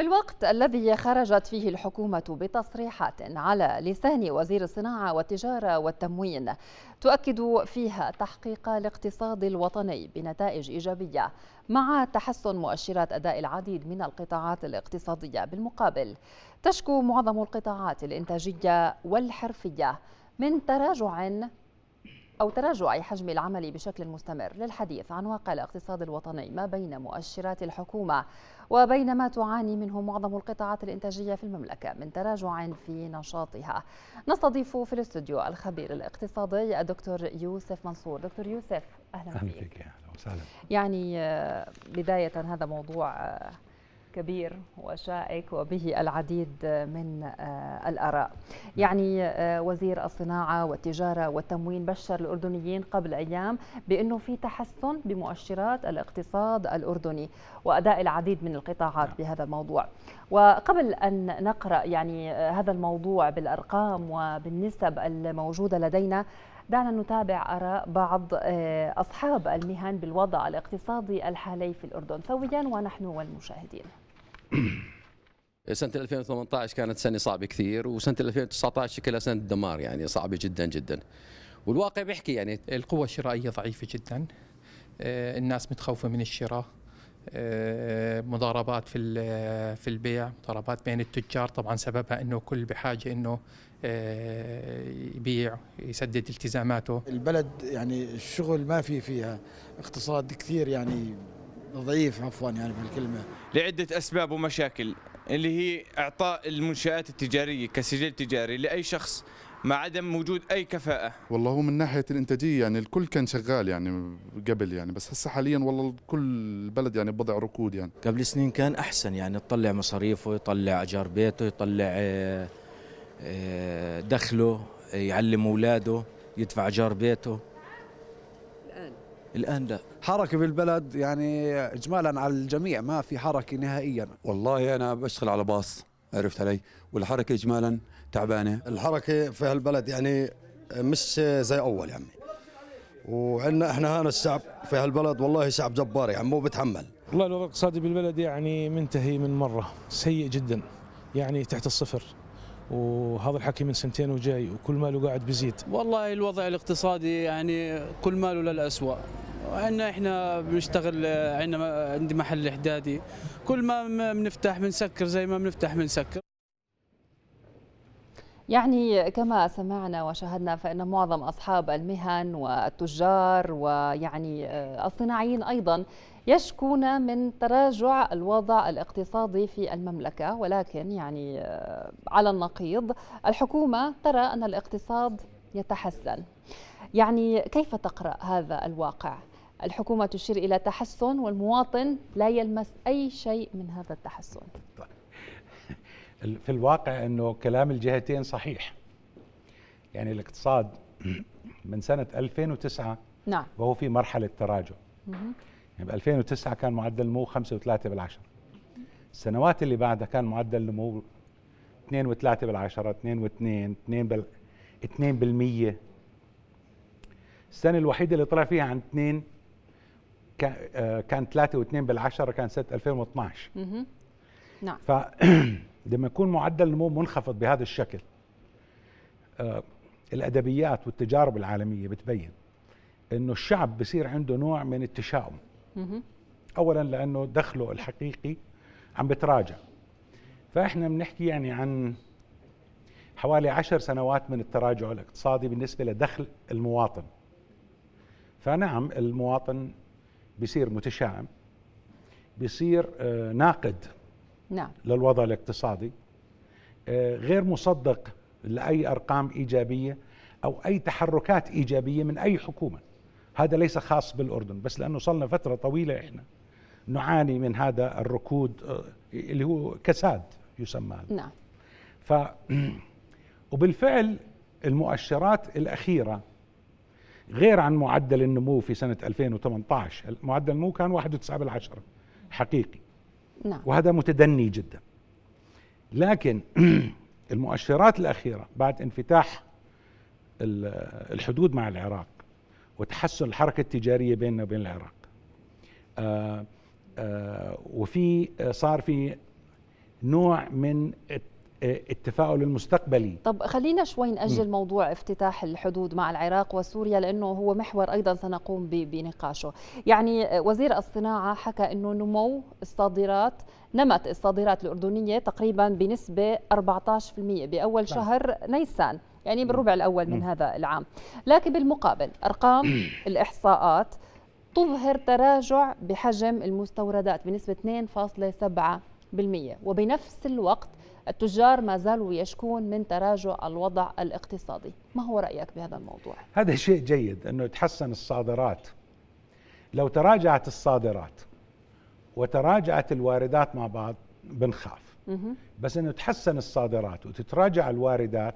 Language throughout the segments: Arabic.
في الوقت الذي خرجت فيه الحكومة بتصريحات على لسان وزير الصناعة والتجارة والتموين تؤكد فيها تحقيق الاقتصاد الوطني بنتائج إيجابية مع تحسن مؤشرات أداء العديد من القطاعات الاقتصادية بالمقابل تشكو معظم القطاعات الإنتاجية والحرفية من تراجع أو تراجع حجم العمل بشكل مستمر للحديث عن واقع الاقتصاد الوطني ما بين مؤشرات الحكومة وبين ما تعاني منه معظم القطاعات الإنتاجية في المملكة من تراجع في نشاطها نستضيف في الاستوديو الخبير الاقتصادي الدكتور يوسف منصور دكتور يوسف أهلا, أهلا فيك, فيك. أهلا وسهلا يعني آه، بداية هذا موضوع آه، كبير وشائك وبه العديد من آه، الآراء نعم. يعني آه، وزير الصناعة والتجارة والتموين بشر الأردنيين قبل أيام بأنه في تحسن بمؤشرات الاقتصاد الأردني وأداء العديد من القطاعات نعم. بهذا الموضوع وقبل أن نقرأ يعني آه، هذا الموضوع بالأرقام وبالنسب الموجودة لدينا دعنا نتابع آراء بعض آه، أصحاب المهن بالوضع الاقتصادي الحالي في الأردن سويا ونحن والمشاهدين سنة 2018 كانت سنة صعبة كثير وسنة 2019 شكلها سنة دمار يعني صعبة جدا جدا والواقع بيحكي يعني القوة الشرائية ضعيفة جدا آه، الناس متخوفة من الشراء آه، مضاربات في في البيع مضاربات بين التجار طبعا سببها انه كل بحاجه انه يبيع يسدد التزاماته البلد يعني الشغل ما في فيها اقتصاد كثير يعني ضعيف عفوا يعني بالكلمة لعدة أسباب ومشاكل اللي هي إعطاء المنشآت التجارية كسجل تجاري لأي شخص مع عدم وجود اي كفاءه والله هو من ناحيه الانتاجيه يعني الكل كان شغال يعني قبل يعني بس هسه حاليا والله كل البلد يعني بضع ركود يعني قبل سنين كان احسن يعني يطلع مصاريفه يطلع اجار بيته يطلع آه، دخله يعلم اولاده يدفع اجار بيته الان الان لا حركه بالبلد يعني اجمالا على الجميع ما في حركه نهائيا والله انا بشتغل على باص عرفت علي والحركه اجمالا تعبانه الحركه في هالبلد يعني مش زي اول يعني وعندنا احنا هنا الشعب في هالبلد والله شعب جبار يعني مو بتحمل والله الوضع الاقتصادي بالبلد يعني منتهي من مره سيء جدا يعني تحت الصفر وهذا الحكي من سنتين وجاي وكل ماله قاعد بيزيد والله الوضع الاقتصادي يعني كل ماله للأسوأ عندنا احنا بنشتغل عندنا عندي محل احدادي كل ما بنفتح بنسكر زي ما بنفتح بنسكر يعني كما سمعنا وشاهدنا فإن معظم أصحاب المهن والتجار ويعني آه، الصناعيين أيضا يشكون من تراجع الوضع الاقتصادي في المملكة ولكن يعني آه، على النقيض الحكومة ترى أن الاقتصاد يتحسن يعني كيف تقرأ هذا الواقع؟ الحكومة تشير إلى تحسن والمواطن لا يلمس أي شيء من هذا التحسن طيب. في الواقع أنه كلام الجهتين صحيح يعني الاقتصاد من سنة 2009 نعم. وهو في مرحلة تراجع يعني ب 2009 كان معدل نمو 5.3 بالعشرة السنوات اللي بعدها كان معدل نمو 2.3 بالعشرة 2 2 بال 2 السنة الوحيدة اللي طلع فيها عن 2 آه، كان 3.2 بالعشرة كان سنة 2012 نعم فلما يكون معدل نمو منخفض بهذا الشكل آه، الادبيات والتجارب العالميه بتبين انه الشعب بصير عنده نوع من التشاؤم اولا لانه دخله الحقيقي عم بتراجع فاحنا بنحكي يعني عن حوالي عشر سنوات من التراجع الاقتصادي بالنسبه لدخل المواطن فنعم المواطن بيصير متشائم بيصير آه، ناقد نعم. للوضع الاقتصادي آه، غير مصدق لاي ارقام ايجابيه او اي تحركات ايجابيه من اي حكومه هذا ليس خاص بالاردن بس لانه صلنا فتره طويله احنا نعاني من هذا الركود آه، اللي هو كساد يسمى نعم ف وبالفعل المؤشرات الاخيره غير عن معدل النمو في سنه 2018 معدل النمو كان 1.9 حقيقي نعم وهذا متدني جدا لكن المؤشرات الاخيره بعد انفتاح الحدود مع العراق وتحسن الحركة التجارية بيننا وبين العراق آآ آه، آآ آه، وفي آه، صار في نوع من التفاؤل المستقبلي طب خلينا شوي نأجل م. موضوع افتتاح الحدود مع العراق وسوريا لأنه هو محور أيضا سنقوم بنقاشه يعني وزير الصناعة حكى أنه نمو الصادرات نمت الصادرات الأردنية تقريبا بنسبة 14% بأول نعم. شهر نيسان يعني بالربع الأول من م. هذا العام لكن بالمقابل أرقام الإحصاءات تظهر تراجع بحجم المستوردات بنسبة 2.7% وبنفس الوقت التجار ما زالوا يشكون من تراجع الوضع الاقتصادي ما هو رأيك بهذا الموضوع؟ هذا شيء جيد أنه تحسن الصادرات لو تراجعت الصادرات وتراجعت الواردات مع بعض بنخاف بس انه تحسن الصادرات وتتراجع الواردات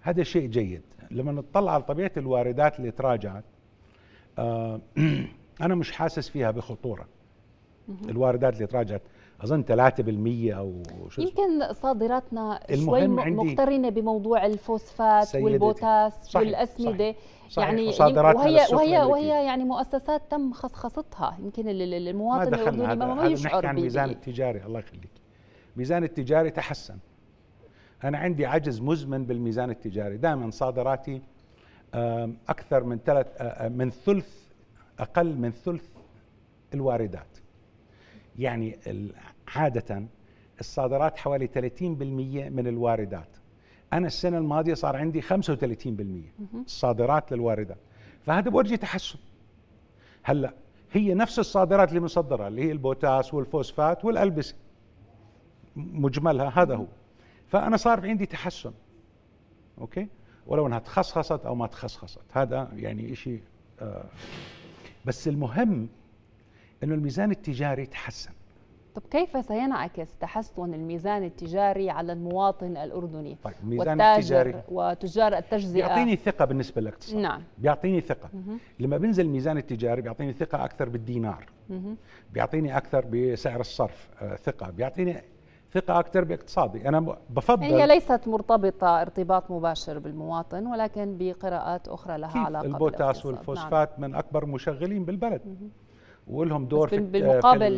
هذا شيء جيد لما نطلع على طبيعه الواردات اللي تراجعت آه، انا مش حاسس فيها بخطوره الواردات اللي تراجعت اظن 3% او شو يمكن صادراتنا شوي مقترنه بموضوع الفوسفات والبوتاس صحيح والاسمده صحيح يعني صادراتنا وهي وهي وهي يعني مؤسسات تم خصخصتها يمكن المواطن الاردني ما, ما يشعر نحكي عن الميزان التجاري الله يخليك الميزان التجاري تحسن انا عندي عجز مزمن بالميزان التجاري دائما صادراتي اكثر من ثلاث من ثلث اقل من ثلث الواردات يعني عادة الصادرات حوالي 30% من الواردات أنا السنة الماضية صار عندي 35% الصادرات للواردات فهذا بورجي تحسن هلأ هي نفس الصادرات اللي مصدرة اللي هي البوتاس والفوسفات والألبسة مجملها هذا هو فأنا صار عندي تحسن أوكي ولو أنها تخصخصت أو ما تخصخصت هذا يعني إشي آه بس المهم انه الميزان التجاري تحسن طب كيف سينعكس تحسن الميزان التجاري على المواطن الاردني طيب الميزان التجاري وتجار التجزئه بيعطيني ثقه بالنسبه للاقتصاد نعم بيعطيني ثقه مه. لما بنزل الميزان التجاري بيعطيني ثقه اكثر بالدينار مه. بيعطيني اكثر بسعر الصرف آه ثقه بيعطيني ثقه اكثر باقتصادي انا بفضل هي ليست مرتبطه ارتباط مباشر بالمواطن ولكن بقراءات اخرى لها علاقه البوتاس نعم. والفوسفات نعم. من اكبر مشغلين بالبلد مه. ولهم دور في بالمقابل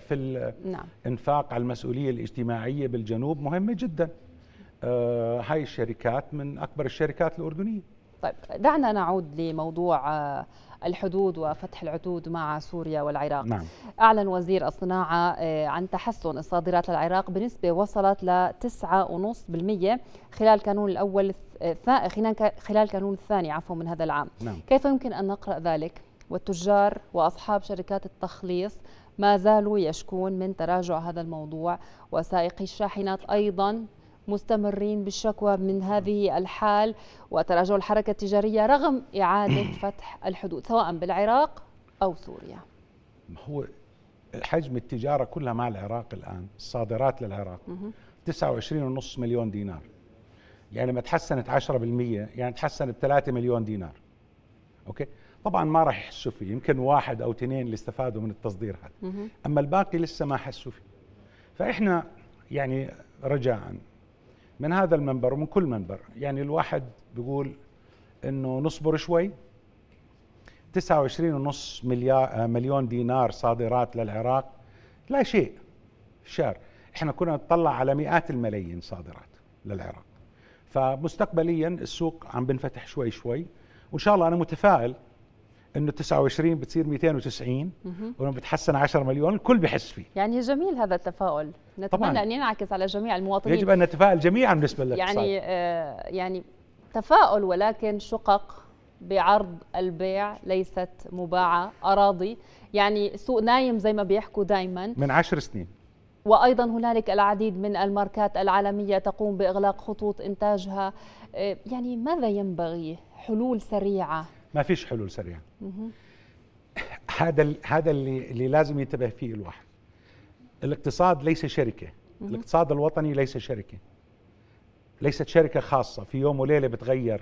في, ال الانفاق نعم. على المسؤوليه الاجتماعيه بالجنوب مهمه جدا آه، هاي الشركات من اكبر الشركات الاردنيه طيب دعنا نعود لموضوع آه، الحدود وفتح العدود مع سوريا والعراق نعم. أعلن وزير الصناعة آه، عن تحسن الصادرات للعراق بنسبة وصلت ل 9.5% خلال كانون الأول خلال كانون الثاني عفوا من هذا العام نعم. كيف يمكن أن نقرأ ذلك؟ والتجار وأصحاب شركات التخليص ما زالوا يشكون من تراجع هذا الموضوع وسائقي الشاحنات أيضا مستمرين بالشكوى من هذه الحال وتراجع الحركة التجارية رغم إعادة فتح الحدود سواء بالعراق أو سوريا هو حجم التجارة كلها مع العراق الآن الصادرات للعراق 29.5 مليون دينار يعني لما تحسنت 10% يعني تحسنت ب 3 مليون دينار أوكي طبعا ما راح يحسوا فيه يمكن واحد او اثنين اللي استفادوا من التصدير هذا اما الباقي لسه ما حسوا فيه فاحنا يعني رجاء من هذا المنبر ومن كل منبر يعني الواحد بيقول انه نصبر شوي 29.5 مليار مليون دينار صادرات للعراق لا شيء شار احنا كنا نطلع على مئات الملايين صادرات للعراق فمستقبليا السوق عم بنفتح شوي شوي وان شاء الله انا متفائل انه 29 بتصير 290 ولما بتحسن 10 مليون الكل بحس فيه يعني جميل هذا التفاؤل نتمنى طبعاً. ان ينعكس على جميع المواطنين يجب ان نتفائل جميعا بالنسبه للاقتصاد يعني آه يعني تفاؤل ولكن شقق بعرض البيع ليست مباعه اراضي يعني سوق نايم زي ما بيحكوا دائما من 10 سنين وايضا هنالك العديد من الماركات العالميه تقوم باغلاق خطوط انتاجها آه، يعني ماذا ينبغي حلول سريعه ما فيش حلول سريعه هذا هذا اللي اللي لازم ينتبه فيه الواحد الاقتصاد ليس شركه الاقتصاد الوطني ليس شركه ليست شركه خاصه في يوم وليله بتغير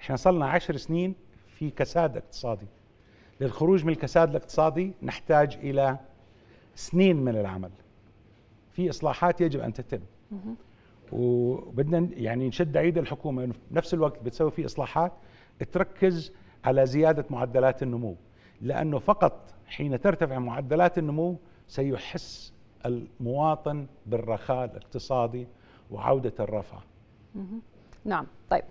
احنا صلنا عشر سنين في كساد اقتصادي للخروج من الكساد الاقتصادي نحتاج الى سنين من العمل في اصلاحات يجب ان تتم وبدنا يعني نشد عيد الحكومه في نفس الوقت بتسوي في اصلاحات تركز على زياده معدلات النمو لانه فقط حين ترتفع معدلات النمو سيحس المواطن بالرخاء الاقتصادي وعوده الرفاه. نعم طيب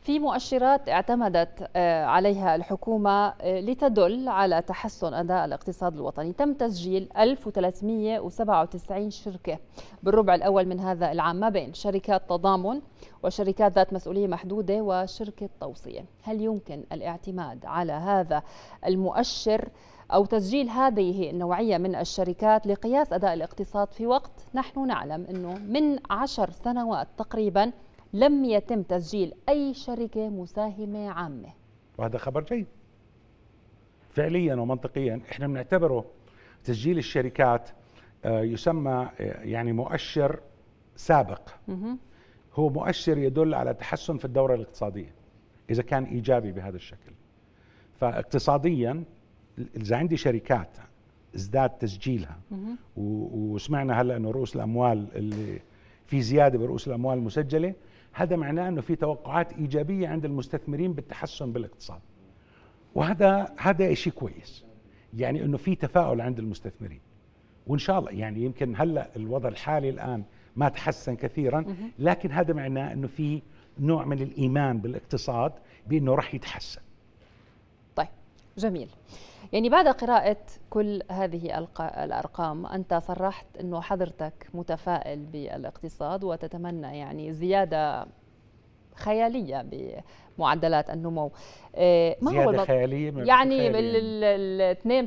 في مؤشرات اعتمدت آه، عليها الحكومة آه، لتدل على تحسن أداء الاقتصاد الوطني تم تسجيل 1397 شركة بالربع الأول من هذا العام ما بين شركات تضامن وشركات ذات مسؤولية محدودة وشركة توصية هل يمكن الاعتماد على هذا المؤشر أو تسجيل هذه النوعية من الشركات لقياس أداء الاقتصاد في وقت نحن نعلم أنه من عشر سنوات تقريباً لم يتم تسجيل أي شركة مساهمة عامة وهذا خبر جيد فعليا ومنطقيا احنا بنعتبره تسجيل الشركات آه، يسمى آه، يعني مؤشر سابق هو مؤشر يدل على تحسن في الدورة الاقتصادية إذا كان إيجابي بهذا الشكل فاقتصاديا إذا عندي شركات ازداد تسجيلها وسمعنا هلا انه رؤوس الاموال اللي في زياده برؤوس الاموال المسجله هذا معناه انه في توقعات ايجابيه عند المستثمرين بالتحسن بالاقتصاد وهذا هذا شيء كويس يعني انه في تفاؤل عند المستثمرين وان شاء الله يعني يمكن هلا الوضع الحالي الان ما تحسن كثيرا لكن هذا معناه انه في نوع من الايمان بالاقتصاد بانه راح يتحسن طيب جميل يعني بعد قراءة كل هذه الأرقام أنت صرحت أنه حضرتك متفائل بالاقتصاد وتتمنى يعني زيادة خيالية بمعدلات النمو آه، ما هو البط... خيالية يعني ال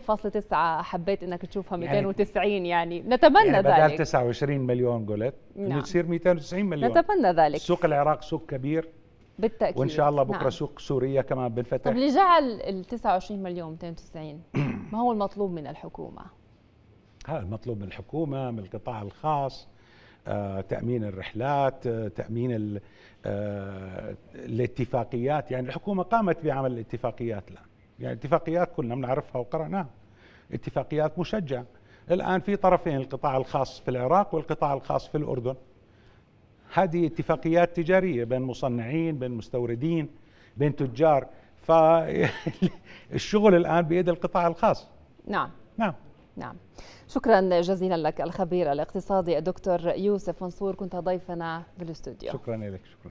2.9 حبيت أنك تشوفها 290 يعني, يعني نتمنى يعني بدل ذلك 29 مليون قلت نعم. انه تصير 290 مليون نتمنى ذلك سوق العراق سوق كبير بالتاكيد وان شاء الله بكره نعم. سوق سوريا كمان بنفتح طب لجعل ال 29 مليون 290 ما هو المطلوب من الحكومه؟ هذا المطلوب من الحكومه من القطاع الخاص آه، تامين الرحلات آه، تامين آه، الاتفاقيات يعني الحكومه قامت بعمل الاتفاقيات الان يعني اتفاقيات كلنا بنعرفها وقراناها اتفاقيات مشجعه الان في طرفين القطاع الخاص في العراق والقطاع الخاص في الاردن هذه اتفاقيات تجارية بين مصنعين بين مستوردين بين تجار فالشغل الآن بيد القطاع الخاص نعم نعم نعم شكرا جزيلا لك الخبير الاقتصادي الدكتور يوسف منصور كنت ضيفنا بالاستوديو شكرا لك شكرا